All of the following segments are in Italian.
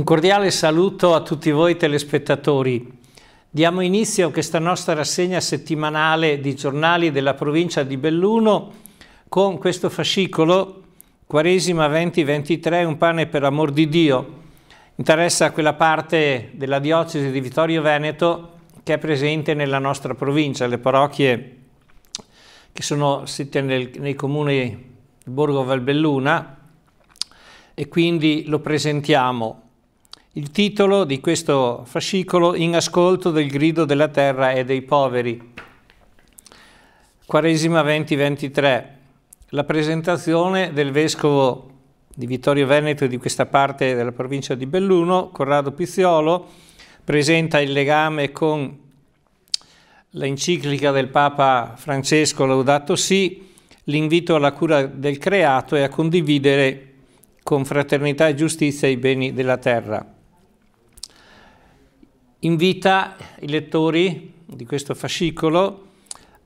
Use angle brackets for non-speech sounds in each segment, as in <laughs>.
Un cordiale saluto a tutti voi telespettatori. Diamo inizio a questa nostra rassegna settimanale di giornali della provincia di Belluno con questo fascicolo Quaresima 2023, un pane per amor di Dio. Interessa quella parte della diocesi di Vittorio Veneto che è presente nella nostra provincia, le parrocchie che sono site nel, nei comuni di Borgo Valbelluna e quindi lo presentiamo. Il titolo di questo fascicolo In ascolto del grido della terra e dei poveri. Quaresima 2023. La presentazione del vescovo di Vittorio Veneto di questa parte della provincia di Belluno, Corrado Pizziolo, presenta il legame con l'enciclica del Papa Francesco Laudato Si, l'invito alla cura del creato e a condividere con fraternità e giustizia i beni della terra invita i lettori di questo fascicolo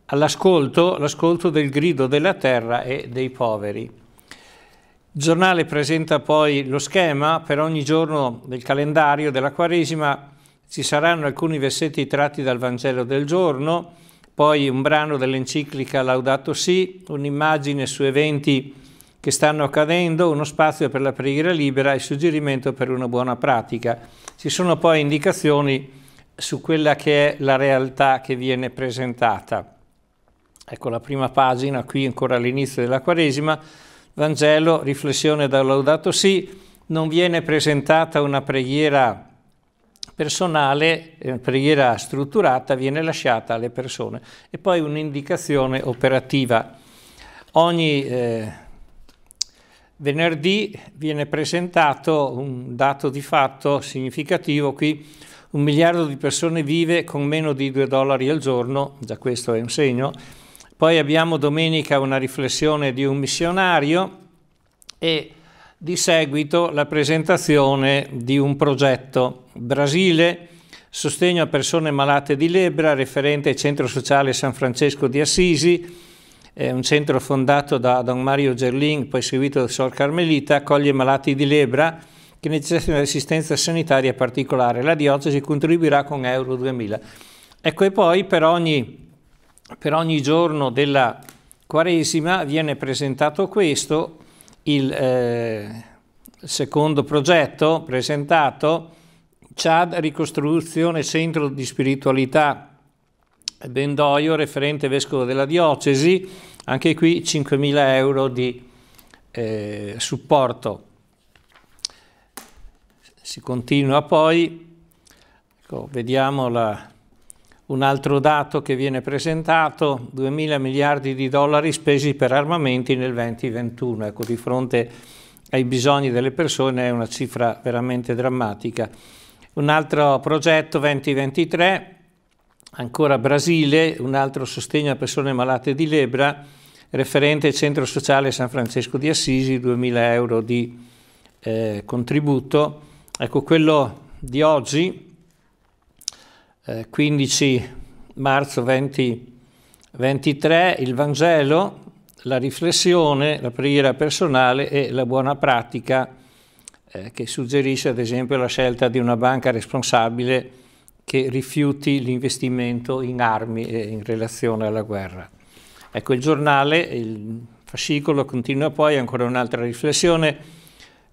all'ascolto, l'ascolto del grido della terra e dei poveri. Il giornale presenta poi lo schema, per ogni giorno del calendario della Quaresima ci saranno alcuni versetti tratti dal Vangelo del giorno, poi un brano dell'enciclica Laudato Si, un'immagine su eventi che stanno accadendo, uno spazio per la preghiera libera e suggerimento per una buona pratica. Ci sono poi indicazioni su quella che è la realtà che viene presentata. Ecco la prima pagina, qui ancora all'inizio della Quaresima, Vangelo, riflessione da Laudato Si, non viene presentata una preghiera personale, una eh, preghiera strutturata, viene lasciata alle persone. E poi un'indicazione operativa. Ogni eh, Venerdì viene presentato un dato di fatto significativo qui, un miliardo di persone vive con meno di 2 dollari al giorno, già questo è un segno. Poi abbiamo domenica una riflessione di un missionario e di seguito la presentazione di un progetto Brasile, sostegno a persone malate di lebbra, referente al Centro Sociale San Francesco di Assisi, è un centro fondato da Don Mario Gerling, poi seguito da Sor Carmelita, accoglie malati di lebra che necessitano di assistenza sanitaria particolare. La diocesi contribuirà con Euro 2000. Ecco, e poi per ogni, per ogni giorno della Quaresima viene presentato questo, il eh, secondo progetto presentato, Chad Ricostruzione Centro di Spiritualità Bendoio, referente vescovo della diocesi, anche qui 5.000 euro di eh, supporto. Si continua poi, ecco, vediamo la, un altro dato che viene presentato, 2.000 miliardi di dollari spesi per armamenti nel 2021. Ecco, di fronte ai bisogni delle persone è una cifra veramente drammatica. Un altro progetto 2023, Ancora Brasile, un altro sostegno a persone malate di lebra, referente Centro Sociale San Francesco di Assisi, 2.000 euro di eh, contributo. Ecco, quello di oggi, eh, 15 marzo 2023, il Vangelo, la riflessione, la preghiera personale e la buona pratica eh, che suggerisce ad esempio la scelta di una banca responsabile che rifiuti l'investimento in armi in relazione alla guerra. Ecco, il giornale, il fascicolo, continua poi ancora un'altra riflessione,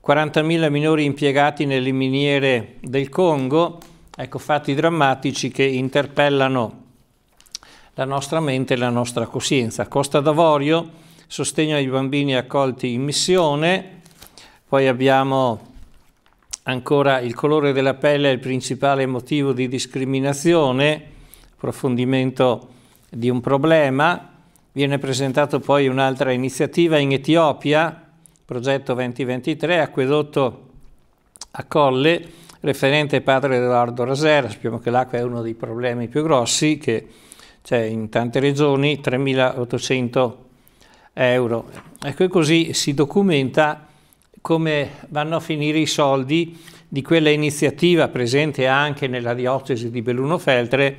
40.000 minori impiegati nelle miniere del Congo, ecco fatti drammatici che interpellano la nostra mente e la nostra coscienza. Costa d'Avorio, sostegno ai bambini accolti in missione, poi abbiamo Ancora il colore della pelle è il principale motivo di discriminazione, approfondimento di un problema. Viene presentato poi un'altra iniziativa in Etiopia, progetto 2023, acquedotto a Colle, referente padre Edoardo Rasera. Sappiamo che l'acqua è uno dei problemi più grossi che c'è in tante regioni, 3.800 euro. Ecco, e così si documenta come vanno a finire i soldi di quella iniziativa presente anche nella diocesi di Belluno Feltre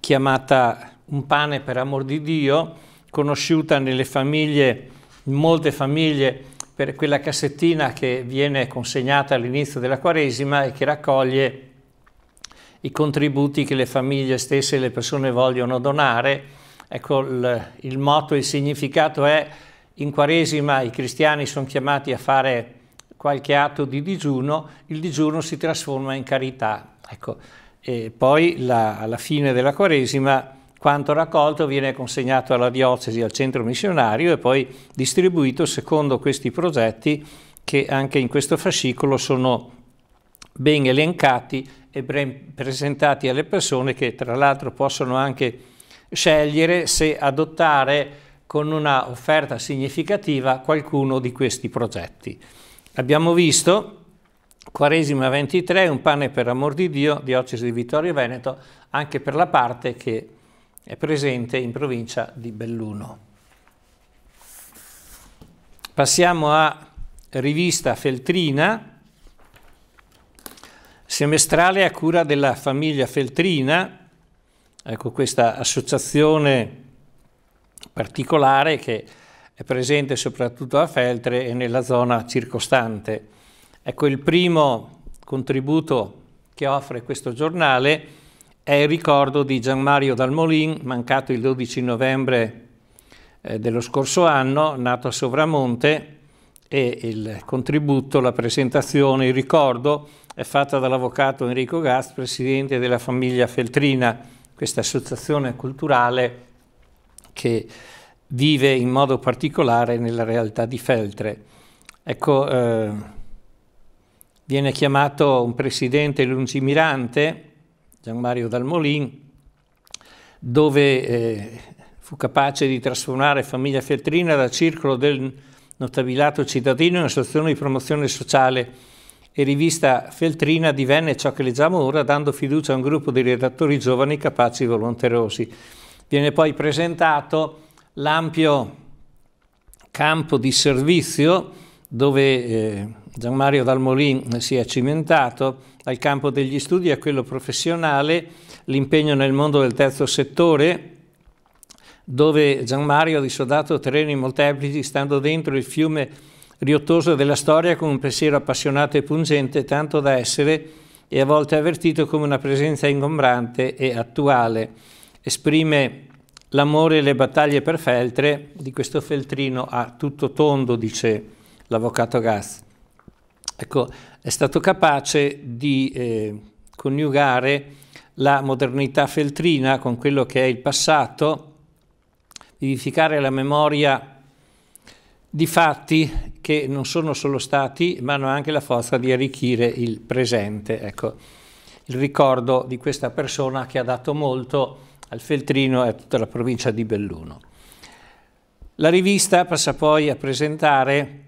chiamata Un pane per amor di Dio, conosciuta nelle famiglie, in molte famiglie per quella cassettina che viene consegnata all'inizio della Quaresima e che raccoglie i contributi che le famiglie stesse e le persone vogliono donare. Ecco, il, il motto, il significato è in Quaresima i cristiani sono chiamati a fare qualche atto di digiuno, il digiuno si trasforma in carità. Ecco, e poi la, alla fine della Quaresima quanto raccolto viene consegnato alla diocesi, al centro missionario e poi distribuito secondo questi progetti che anche in questo fascicolo sono ben elencati e ben presentati alle persone che tra l'altro possono anche scegliere se adottare con una offerta significativa qualcuno di questi progetti. Abbiamo visto Quaresima 23, un pane per amor di Dio, diocesi di Vittorio Veneto, anche per la parte che è presente in provincia di Belluno. Passiamo a rivista Feltrina, semestrale a cura della famiglia Feltrina, ecco questa associazione particolare che è presente soprattutto a Feltre e nella zona circostante. Ecco, il primo contributo che offre questo giornale è il ricordo di Gian Mario Dalmolin, mancato il 12 novembre eh, dello scorso anno, nato a Sovramonte, e il contributo, la presentazione, il ricordo è fatta dall'avvocato Enrico Gast, presidente della famiglia Feltrina, questa associazione culturale che vive in modo particolare nella realtà di Feltre. Ecco, eh, viene chiamato un presidente lungimirante, Gian Mario Dalmolin, dove eh, fu capace di trasformare famiglia feltrina da circolo del notabilato cittadino in una associazione di promozione sociale e rivista feltrina divenne ciò che leggiamo ora dando fiducia a un gruppo di redattori giovani capaci e volonterosi. Viene poi presentato l'ampio campo di servizio dove eh, Mario Dalmolin si è cimentato, dal campo degli studi a quello professionale, l'impegno nel mondo del terzo settore, dove Gian Mario ha disodato terreni molteplici stando dentro il fiume riottoso della storia con un pensiero appassionato e pungente, tanto da essere e a volte avvertito come una presenza ingombrante e attuale. Esprime L'amore e le battaglie per Feltre, di questo feltrino a tutto tondo, dice l'avvocato Gass. Ecco, è stato capace di eh, coniugare la modernità feltrina con quello che è il passato, vivificare la memoria di fatti che non sono solo stati, ma hanno anche la forza di arricchire il presente. Ecco, il ricordo di questa persona che ha dato molto al Feltrino e a tutta la provincia di Belluno. La rivista passa poi a presentare,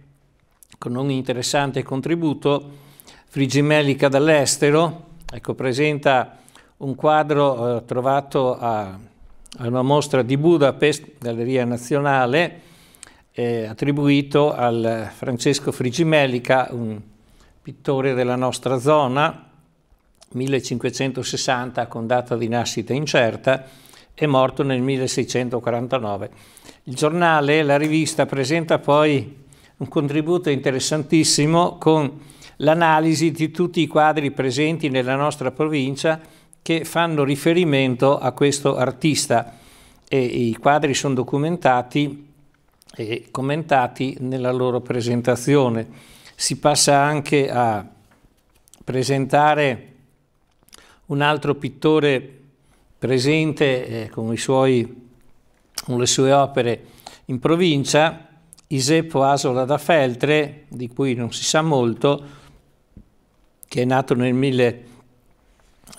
con un interessante contributo, Frigimelica dall'estero, ecco, presenta un quadro eh, trovato a, a, una mostra di Budapest, Galleria Nazionale, eh, attribuito al Francesco Frigimelica, un pittore della nostra zona, 1560 con data di nascita incerta, è morto nel 1649. Il giornale, la rivista, presenta poi un contributo interessantissimo con l'analisi di tutti i quadri presenti nella nostra provincia che fanno riferimento a questo artista e i quadri sono documentati e commentati nella loro presentazione. Si passa anche a presentare un altro pittore presente eh, con, suoi, con le sue opere in provincia, Isepo Asola da Feltre, di cui non si sa molto, che è nato nel, mille,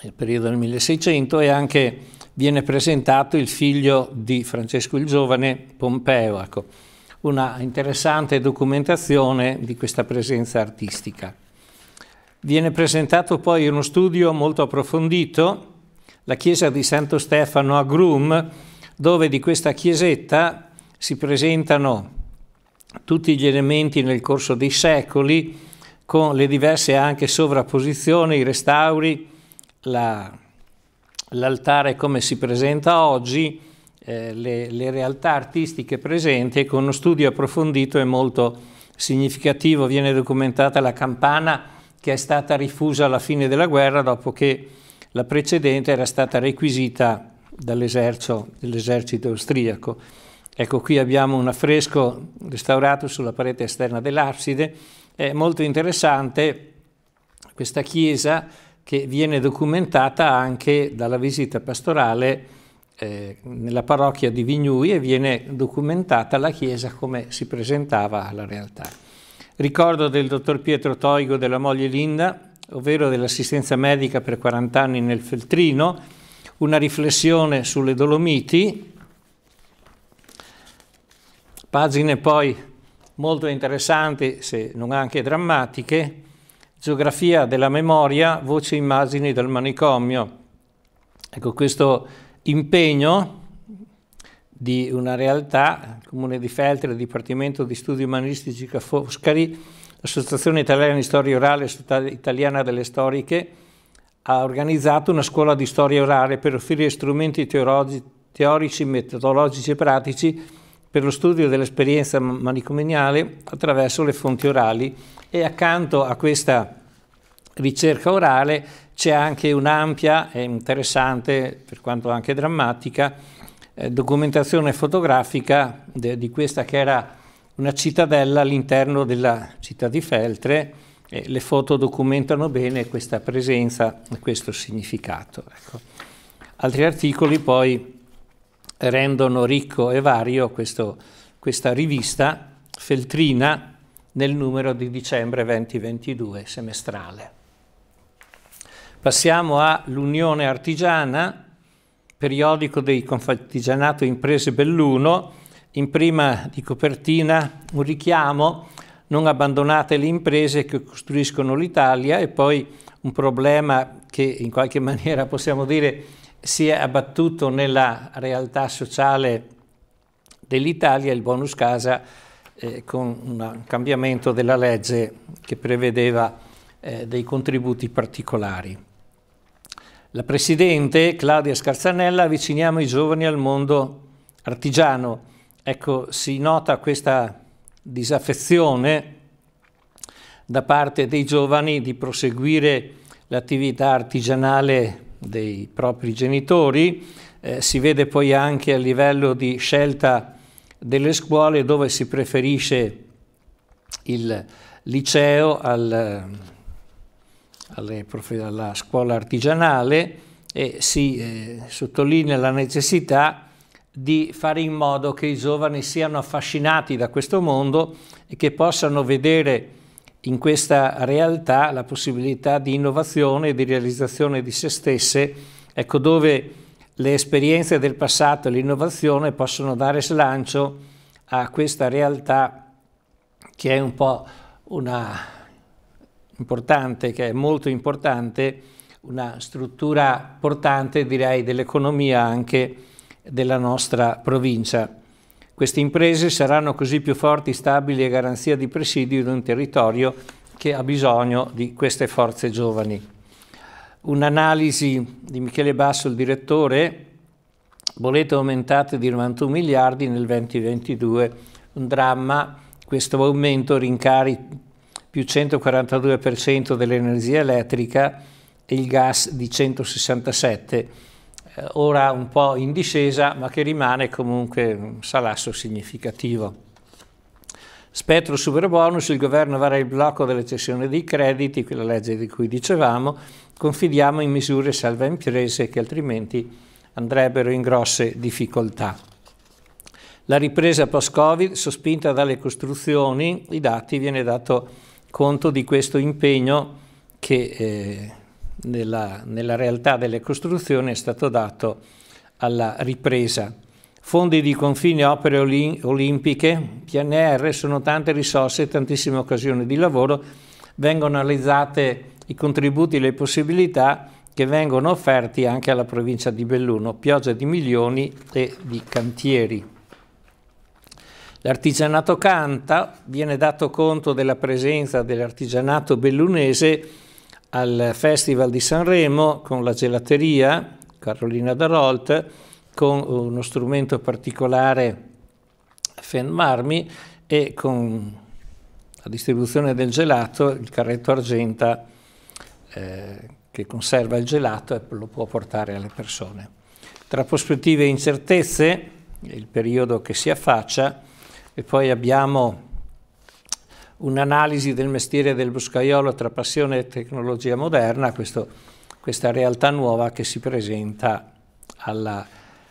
nel periodo del 1600 e anche viene presentato il figlio di Francesco il Giovane, Pompeo, ecco. una interessante documentazione di questa presenza artistica. Viene presentato poi uno studio molto approfondito, la chiesa di Santo Stefano a Grum, dove di questa chiesetta si presentano tutti gli elementi nel corso dei secoli, con le diverse anche sovrapposizioni, i restauri, l'altare come si presenta oggi, eh, le, le, realtà artistiche presenti con uno studio approfondito e molto significativo. Viene documentata la campana che è stata rifusa alla fine della guerra dopo che la precedente era stata requisita dall'esercito, austriaco. Ecco qui abbiamo un affresco restaurato sulla parete esterna dell'abside, è molto interessante questa chiesa che viene documentata anche dalla visita pastorale eh, nella parrocchia di Vignui e viene documentata la chiesa come si presentava alla realtà. Ricordo del dottor Pietro Toigo della moglie Linda, ovvero dell'assistenza medica per 40 anni nel Feltrino, una riflessione sulle Dolomiti, pagine poi molto interessanti, se non anche drammatiche, Geografia della memoria, voci e immagini del manicomio. Ecco, questo impegno di una realtà, il Comune di Feltre, il Dipartimento di Studi Umanistici Foscari, l'Associazione Italiana di Storia Orale e Italiana delle Storiche, ha organizzato una scuola di storia orale per offrire strumenti teorici, metodologici e pratici per lo studio dell'esperienza manicomeniale attraverso le fonti orali e accanto a questa ricerca orale c'è anche un'ampia e interessante, per quanto anche drammatica, eh, documentazione fotografica de, di questa che era una cittadella all'interno della città di Feltre. E le foto documentano bene questa presenza e questo significato. Ecco. Altri articoli poi rendono ricco e vario questo, questa rivista Feltrina nel numero di dicembre 2022 semestrale. Passiamo all'Unione Artigiana, periodico dei Confartigianato Imprese Belluno, in prima di copertina un richiamo non abbandonate le imprese che costruiscono l'Italia e poi un problema che in qualche <laughs> maniera possiamo dire si è abbattuto nella realtà sociale dell'Italia, il bonus casa eh, con un cambiamento della legge che prevedeva eh, dei contributi particolari. La Presidente, Claudia Scarzanella, avviciniamo i giovani al mondo artigiano. Ecco, si nota questa disaffezione da parte dei giovani di proseguire l'attività artigianale dei propri genitori, eh, si vede poi anche a livello di scelta delle scuole dove si preferisce il liceo al alle, alla scuola artigianale e si eh, sottolinea la necessità di fare in modo che i giovani siano affascinati da questo mondo e che possano vedere in questa realtà la possibilità di innovazione e di realizzazione di se stesse, ecco dove le esperienze del passato e l'innovazione possono dare slancio a questa realtà che è un po' una importante, che è molto importante, una struttura portante direi dell'economia anche della nostra provincia. Queste imprese saranno così più forti, stabili e garanzia di presidio in un territorio che ha bisogno di queste forze giovani. Un'analisi di Michele Basso, il direttore, bollette aumentate di 91 miliardi nel 2022, un dramma, questo aumento rincari più 142% dell'energia elettrica e il gas di 167, eh, ora un po' in discesa ma che rimane comunque un salasso significativo. Spettro superbonus, il governo varrà il blocco delle cessioni dei crediti, quella legge di cui dicevamo, confidiamo in misure salva imprese che altrimenti andrebbero in grosse difficoltà. La ripresa post-Covid, sospinta dalle costruzioni, i dati viene dato conto di questo impegno che eh, nella, nella realtà delle costruzioni è stato dato alla ripresa. Fondi di confine, opere olimpiche, PNR, sono tante risorse e tantissime occasioni di lavoro, vengono analizzate i contributi e le possibilità che vengono offerti anche alla provincia di Belluno, pioggia di milioni e di cantieri. L'artigianato canta, viene dato conto della presenza dell'artigianato bellunese al Festival di Sanremo con la gelateria Carolina Darolt, con uno strumento particolare Fenmarmi e con la distribuzione del gelato, il carretto argenta eh, che conserva il gelato e lo può portare alle persone. Tra prospettive e incertezze, il periodo che si affaccia, e poi abbiamo un'analisi del mestiere del boscaiolo tra passione e tecnologia moderna, questo, questa realtà nuova che si presenta alla,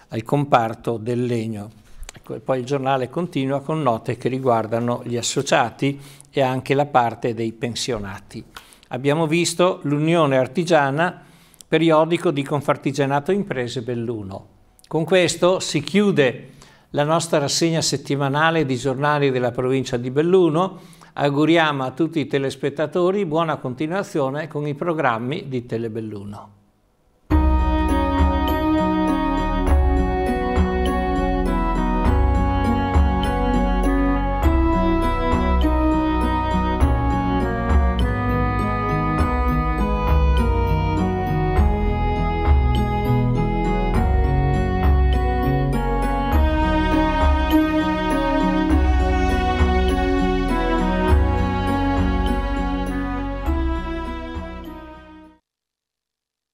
al comparto del legno. Ecco, poi il giornale continua con note che riguardano gli associati e anche la parte dei pensionati. Abbiamo visto l'Unione Artigiana, periodico di Confartigianato Imprese Belluno. Con questo si chiude la nostra rassegna settimanale di giornali della provincia di Belluno. Auguriamo a tutti i telespettatori buona continuazione con i programmi di Telebelluno.